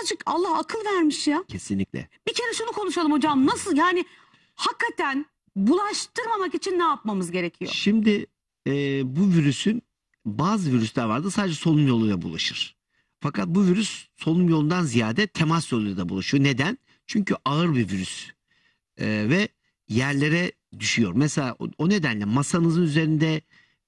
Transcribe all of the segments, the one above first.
birazcık Allah akıl vermiş ya. Kesinlikle. Bir kere şunu konuşalım hocam. Nasıl yani hakikaten bulaştırmamak için ne yapmamız gerekiyor? Şimdi e, bu virüsün bazı virüsler vardı sadece solunum yoluyla bulaşır. Fakat bu virüs solunum yolundan ziyade temas yoluyla da bulaşıyor. Neden? Çünkü ağır bir virüs e, ve yerlere düşüyor. Mesela o, o nedenle masanızın üzerinde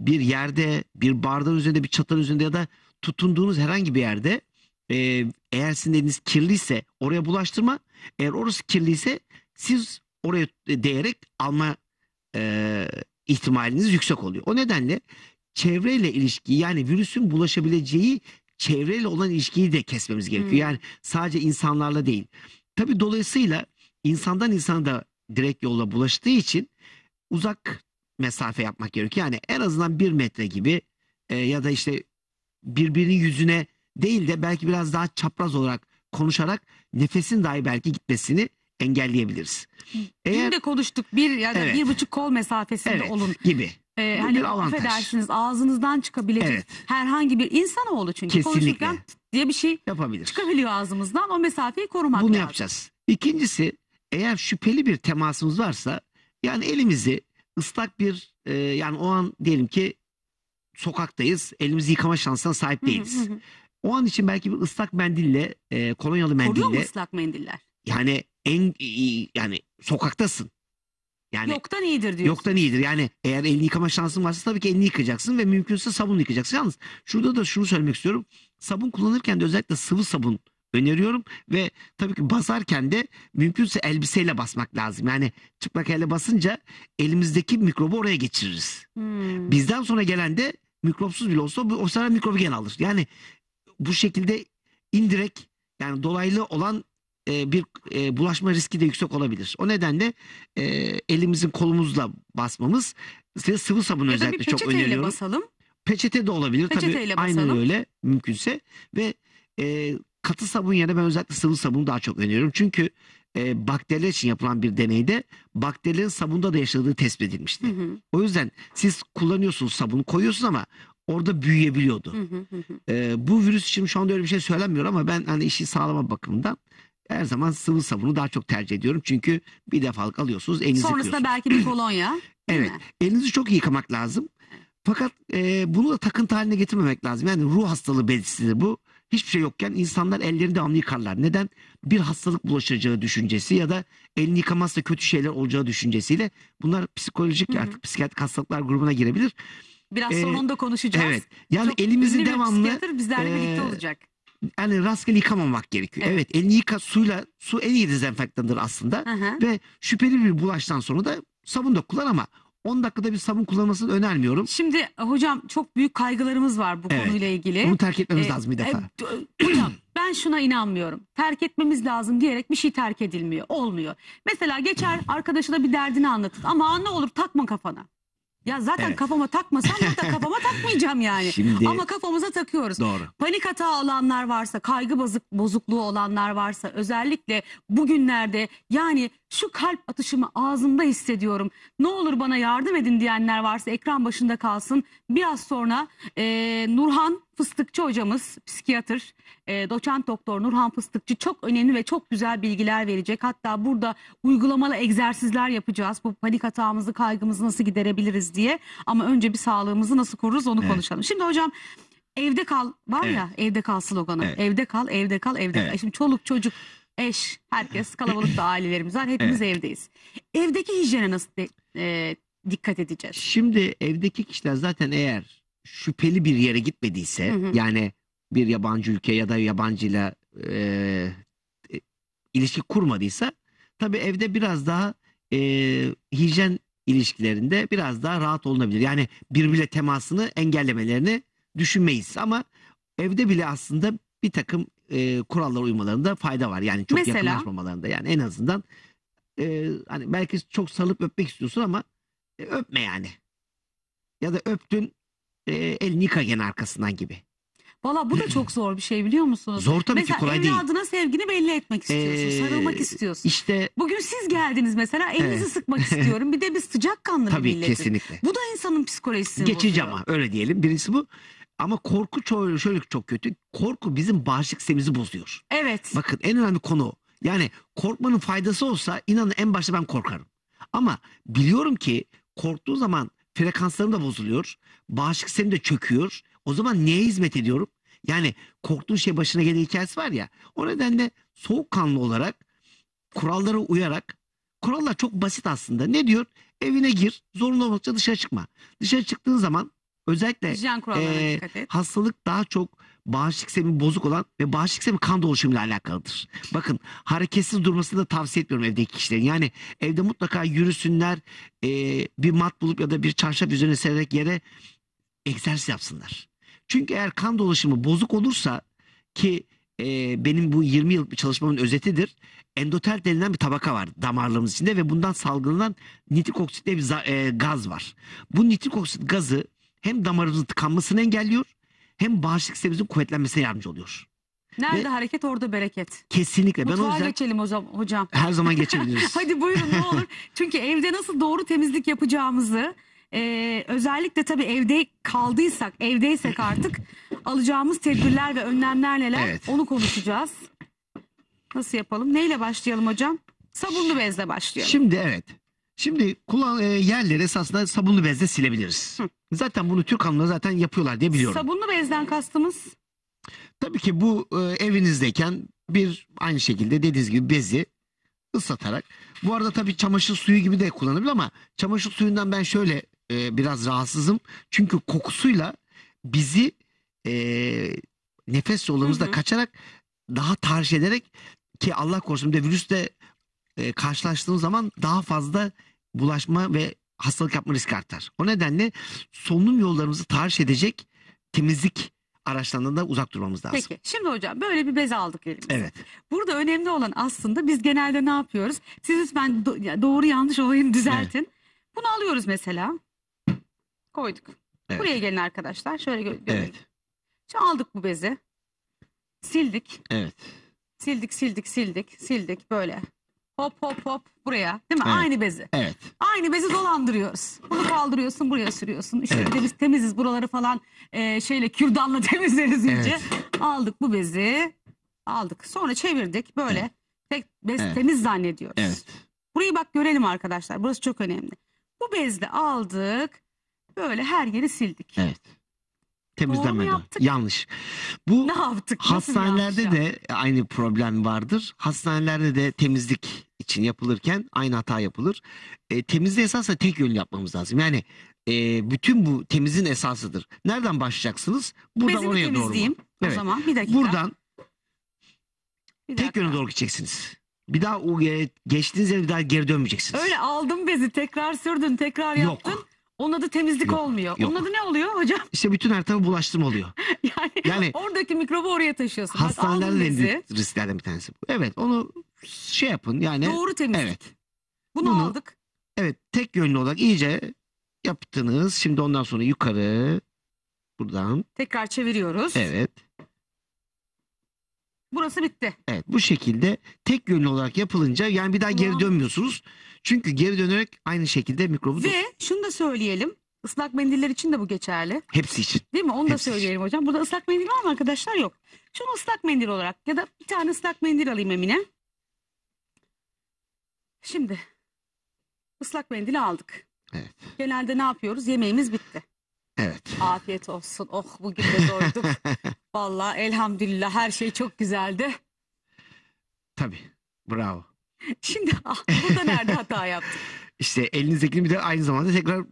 bir yerde, bir bardağın üzerinde, bir çatanın üzerinde ya da tutunduğunuz herhangi bir yerde e, eğer sizin eliniz kirliyse oraya bulaştırma. Eğer orası kirliyse siz oraya e, değerek alma e, ihtimaliniz yüksek oluyor. O nedenle çevreyle ilişki yani virüsün bulaşabileceği çevreyle olan ilişkiyi de kesmemiz gerekiyor. Hmm. Yani sadece insanlarla değil. Tabi dolayısıyla insandan insana da direkt yolla bulaştığı için uzak mesafe yapmak gerekiyor. Yani en azından bir metre gibi e, ya da işte birbirinin yüzüne değil de belki biraz daha çapraz olarak konuşarak nefesin dahi belki gitmesini engelleyebiliriz. Eğer, Dün de konuştuk bir ya da evet, bir buçuk kol mesafesinde evet, olun. gibi. Ee, Bu hani affedersiniz ağzınızdan çıkabilecek evet. herhangi bir insanoğlu çünkü Kesinlikle. konuşurken diye bir şey yapabilir. Çıkabiliyor ağzımızdan o mesafeyi korumak Bunu lazım. yapacağız. İkincisi eğer şüpheli bir temasımız varsa yani elimizi ıslak bir e, yani o an diyelim ki sokaktayız elimizi yıkama şansına sahip değiliz. O an için belki bir ıslak mendille, eee, kolonyalı Koruyor mu ıslak mendiller? yani en yani sokaktasın. Yani Yoktan iyidir diyorsun. Yoktan iyidir. Yani eğer elini yıkama şansın varsa tabii ki elini yıkacaksın ve mümkünse sabun yıkacaksın. Yalnız şurada da şunu söylemek istiyorum. Sabun kullanırken de özellikle sıvı sabun öneriyorum ve tabii ki basarken de mümkünse elbiseyle basmak lazım. Yani çıplak elle basınca elimizdeki mikrobu oraya geçiririz. Hmm. Bizden sonra gelen de mikropsuz bile olsa o sefer mikrobigen alır. Yani bu şekilde indirek yani dolaylı olan e, bir e, bulaşma riski de yüksek olabilir. O nedenle e, elimizin kolumuzla basmamız size sıvı sabun özellikle çok öneriyorum. basalım. Peçete de olabilir Peçeteyle tabii basalım. aynen öyle mümkünse ve e, katı sabun yerine ben özellikle sıvı sabunu daha çok öneriyorum. Çünkü e, bakteriler için yapılan bir deneyde bakterilerin sabunda da yaşadığı tespit edilmişti. Hı hı. O yüzden siz kullanıyorsunuz sabunu koyuyorsunuz ama orada büyüyebiliyordu. Ee, bu virüs için şu anda öyle bir şey söylenmiyor ama ben hani işi sağlama bakımından her zaman sıvı sabunu daha çok tercih ediyorum. Çünkü bir defalık alıyorsunuz elinizi Sonrasında belki bir kolonya. evet mi? elinizi çok iyi yıkamak lazım. Fakat e, bunu da takıntı haline getirmemek lazım. Yani ruh hastalığı belirtisidir bu. Hiçbir şey yokken insanlar ellerini devamlı yıkarlar. Neden? Bir hastalık bulaşacağı düşüncesi ya da elini yıkamazsa kötü şeyler olacağı düşüncesiyle bunlar psikolojik hı hı. artık psikiyatrik hastalıklar grubuna girebilir. Biraz ee, onu da konuşacağız. Evet. Yani Çok elimizin devamlı bizlerle e, birlikte olacak. Yani rastgele yıkamamak gerekiyor. Evet, evet elini yıka suyla su en iyi dezenfektandır aslında. Hı Ve şüpheli bir bulaştan sonra da sabun da kullan ama 10 dakikada bir sabun kullanmasını önermiyorum. Şimdi hocam çok büyük kaygılarımız var bu evet. konuyla ilgili. Bunu terk etmemiz ee, lazım bir defa. E, hocam ben şuna inanmıyorum. Terk etmemiz lazım diyerek bir şey terk edilmiyor. Olmuyor. Mesela geçer arkadaşına bir derdini anlatır. Ama ne olur takma kafana. Ya zaten Evet. kafama takmasam burada kafama takmayacağım yani. Şimdi- Ama kafamıza takıyoruz. Doğru. Panik hata olanlar varsa, kaygı bozukluğu olanlar varsa özellikle bugünlerde yani şu kalp atışımı ağzımda hissediyorum. Ne olur bana yardım edin diyenler varsa ekran başında kalsın. Biraz sonra eee, Nurhan Fıstıkçı hocamız, psikiyatr, e, doçent doktor Nurhan Fıstıkçı çok önemli ve çok güzel bilgiler verecek. Hatta burada uygulamalı egzersizler yapacağız. Bu panik hatamızı, kaygımızı nasıl giderebiliriz diye. Ama önce bir sağlığımızı nasıl koruruz onu evet. konuşalım. Şimdi hocam evde kal var evet. ya evde kal sloganı. Evet. Evde kal, evde kal, evde evet. E, şimdi çoluk çocuk eş, herkes kalabalıkta ailelerimiz var. Hepimiz evet. evdeyiz. Evdeki hijyene nasıl e, dikkat edeceğiz? Şimdi evdeki kişiler zaten eğer şüpheli bir yere gitmediyse hı hı. yani bir yabancı ülke ya da yabancıyla e, e, ilişki kurmadıysa tabii evde biraz daha e, hijyen ilişkilerinde biraz daha rahat olunabilir. Yani birbirle temasını engellemelerini düşünmeyiz ama evde bile aslında bir takım e, kurallara uymalarında fayda var. Yani çok Mesela... yakınlaşmamalarında yani en azından e, hani belki çok salıp öpmek istiyorsun ama e, öpme yani. Ya da öptün e, elini yıkayan arkasından gibi. Valla bu da çok zor bir şey biliyor musunuz? Zor tabii mesela ki kolay değil. Mesela evladına sevgini belli etmek istiyorsun, Ee, sarılmak istiyorsun. İşte Bugün siz geldiniz mesela elinizi Evet. sıkmak istiyorum. Bir de bir sıcakkanlı bir Tabii, milletin. kesinlikle. Bu da insanın psikolojisini Geçici ama öyle diyelim. Birisi bu. Ama korku ço- şöyle çok kötü. Korku bizim bağışıklık sistemimizi bozuyor. Evet. Bakın en önemli konu Yani korkmanın faydası olsa inanın en başta ben korkarım. Ama biliyorum ki korktuğu zaman Frekanslarım da bozuluyor. Bağışıklık sistemim de çöküyor. O zaman neye hizmet ediyorum? Yani korktuğun şey başına gelen hikayesi var ya. O nedenle soğukkanlı olarak kurallara uyarak kurallar çok basit aslında. Ne diyor? Evine gir, zorunlu olmakça dışarı çıkma. Dışarı çıktığın zaman Özellikle Hijyen kurallarına e, dikkat et. hastalık daha çok bağışıklık sistemi bozuk olan ve bağışıklık sistemi kan dolaşımıyla alakalıdır. Bakın hareketsiz durmasını da tavsiye etmiyorum evdeki kişilerin. Yani evde mutlaka yürüsünler, e, bir mat bulup ya da bir çarşaf üzerine sererek yere egzersiz yapsınlar. Çünkü eğer kan dolaşımı bozuk olursa ki e, benim bu 20 yıllık bir çalışmamın özetidir. Endotel denilen bir tabaka var damarlarımız içinde ve bundan salgılanan nitrik oksit diye bir e, gaz var. Bu nitrik oksit gazı hem damarımızın tıkanmasını engelliyor hem bağışıklık sistemimizin kuvvetlenmesine yardımcı oluyor. Nerede Ve- hareket orada bereket. Kesinlikle. Ben o Mutfağa yüzden geçelim o zaman hocam. her zaman geçebiliriz. Hadi buyurun ne olur. Çünkü evde nasıl doğru temizlik yapacağımızı e, özellikle tabii evde kaldıysak, evdeysek artık alacağımız tedbirler ve önlemler neler Evet. onu konuşacağız. Nasıl yapalım? Neyle başlayalım hocam? Sabunlu bezle başlayalım. Şimdi evet. Şimdi kullan, e, yerleri esasında sabunlu bezle silebiliriz. Hı. Zaten bunu Türk hanımları zaten yapıyorlar diye biliyorum. Sabunlu bezden kastımız? Tabii ki bu e, evinizdeyken bir aynı şekilde dediğiniz gibi bezi ıslatarak. Bu arada tabii çamaşır suyu gibi de kullanılabilir ama çamaşır suyundan ben şöyle e, biraz rahatsızım. Çünkü kokusuyla bizi e, nefes yollarımızda kaçarak daha tahriş ederek ki Allah korusun bir de virüs de e, karşılaştığımız zaman daha fazla bulaşma ve hastalık yapma riski artar. O nedenle solunum yollarımızı tahriş edecek temizlik araçlarından da uzak durmamız lazım. Peki şimdi hocam böyle bir bez aldık elimize. Evet. Burada önemli olan aslında biz genelde ne yapıyoruz? Siz lütfen do- doğru yanlış olayını düzeltin. Evet. Bunu alıyoruz mesela. Koyduk. Evet. Buraya gelin arkadaşlar. Şöyle gö- görelim. Evet. Şimdi aldık bu bezi. Sildik. Evet. Sildik sildik sildik sildik böyle hop hop hop buraya değil mi? Evet. Aynı bezi. Evet. Aynı bezi dolandırıyoruz. Bunu kaldırıyorsun buraya sürüyorsun. İşte evet. biz temiziz buraları falan e, şeyle kürdanla temizleriz iyice. Evet. Aldık bu bezi aldık. Sonra çevirdik böyle. Evet. Tek bez evet. temiz zannediyoruz. Evet. Burayı bak görelim arkadaşlar. Burası çok önemli. Bu bezle aldık. Böyle her yeri sildik. Evet temizlenmedi. Yanlış. Bu Ne yaptık? hastanelerde yanlış de aynı problem vardır. Hastanelerde de temizlik için yapılırken aynı hata yapılır. E, temizliği esasla tek yönlü yapmamız lazım. Yani e, bütün bu temizin esasıdır. Nereden başlayacaksınız? Buradan Bezimi oraya doğru temizleyeyim mu? o zaman. Bir dakika. Buradan bir tek yöne doğru gideceksiniz. Bir daha o e, geçtiğiniz yere bir daha geri dönmeyeceksiniz. Öyle aldım bezi tekrar sürdün tekrar Yok. yaptın. Onun adı temizlik Yok, olmuyor. yok. Onun adı ne oluyor hocam? İşte bütün her tarafı bulaştırma oluyor. Yani, Yani- oradaki mikrobu oraya taşıyorsun. Bak, Hastanelerden risklerden bir tanesi. Evet onu şey yapın yani. Doğru temizlik. Evet. Bunu, Bunu- aldık. Evet tek yönlü olarak iyice yaptınız. Şimdi ondan sonra yukarı buradan. Tekrar çeviriyoruz. Evet. Burası bitti. Evet bu şekilde tek yönlü olarak yapılınca yani bir daha geri dönmüyorsunuz. Çünkü geri dönerek aynı şekilde mikrobu Ve şunu da söyleyelim. Islak mendiller için de bu geçerli. hepsi için. Değil mi? Onu da Hepsi. söyleyelim hocam. Burada ıslak mendil var mı arkadaşlar? Yok. Şunu ıslak mendil olarak ya da bir tane ıslak mendil alayım Emine. Şimdi ıslak mendili aldık. Evet. Genelde ne yapıyoruz? Yemeğimiz bitti. Afiyet olsun. Oh bugün de doyduk. Valla elhamdülillah her şey çok güzeldi. Tabii. Bravo. Şimdi ah, burada nerede hata yaptık? İşte elinizdekini bir de aynı zamanda tekrar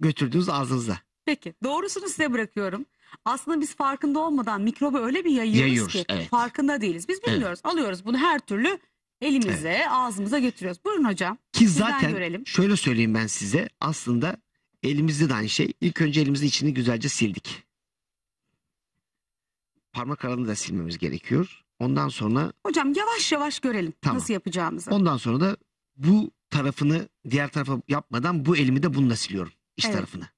götürdünüz ağzınıza. Peki doğrusunu size bırakıyorum. Aslında biz farkında olmadan mikrobu öyle bir yayıyoruz, Yayıyoruz, ki evet. farkında değiliz. Biz bilmiyoruz. Alıyoruz bunu her türlü elimize, ağzımıza götürüyoruz. Buyurun hocam. Ki zaten görelim. şöyle söyleyeyim ben size aslında Elimizde de aynı şey. İlk önce elimizin içini güzelce sildik. Parmak aralığını da silmemiz gerekiyor. Ondan sonra Hocam yavaş yavaş görelim Tamam. nasıl yapacağımızı. ondan sonra da bu tarafını diğer tarafa yapmadan bu elimi de bununla siliyorum. İç Evet. tarafını.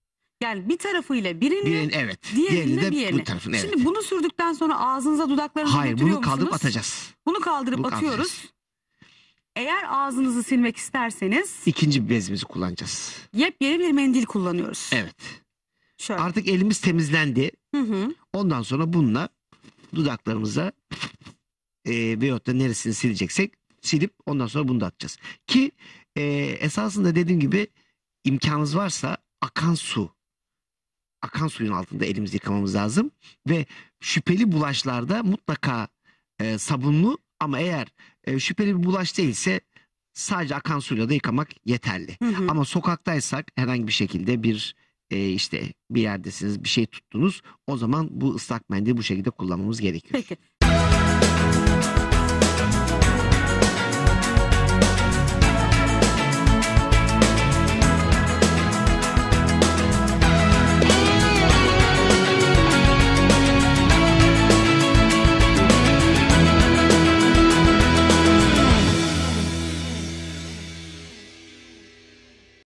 Yani bir tarafıyla birini, Diğerini evet. diğerini Diğerini de bu tarafını evet. Şimdi bunu sürdükten sonra ağzınıza dudaklarınıza Hayır bunu kaldırıp atacağız. Bunu kaldırıp Bunu atıyoruz. atacağız. Eğer ağzınızı silmek isterseniz İkinci bezimizi kullanacağız. yepyeni bir mendil kullanıyoruz. Evet. Şöyle. Artık elimiz temizlendi. Hı hı. Ondan sonra bununla dudaklarımıza e, veyahut da neresini sileceksek silip ondan sonra bunu da atacağız. Ki e, esasında dediğim gibi imkanınız varsa akan su akan suyun altında elimizi yıkamamız lazım ve şüpheli bulaşlarda mutlaka e, sabunlu ama eğer e, şüpheli bir bulaş değilse sadece akan suyla da yıkamak yeterli. Hı hı. Ama sokaktaysak herhangi bir şekilde bir e, işte bir yerdesiniz bir şey tuttunuz o zaman bu ıslak mendili bu şekilde kullanmamız gerekiyor. Peki.